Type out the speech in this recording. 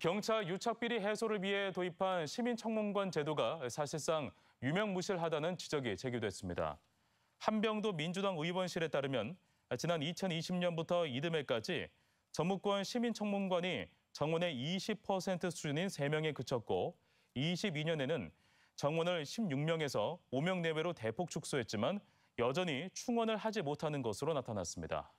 경찰 유착비리 해소를 위해 도입한 시민청문관 제도가 사실상 유명무실하다는 지적이 제기됐습니다. 한병도 민주당 의원실에 따르면 지난 2020년부터 이듬해까지 전무권 시민청문관이 정원의 20% 수준인 3명에 그쳤고 22년에는 정원을 16명에서 5명 내외로 대폭 축소했지만 여전히 충원을 하지 못하는 것으로 나타났습니다.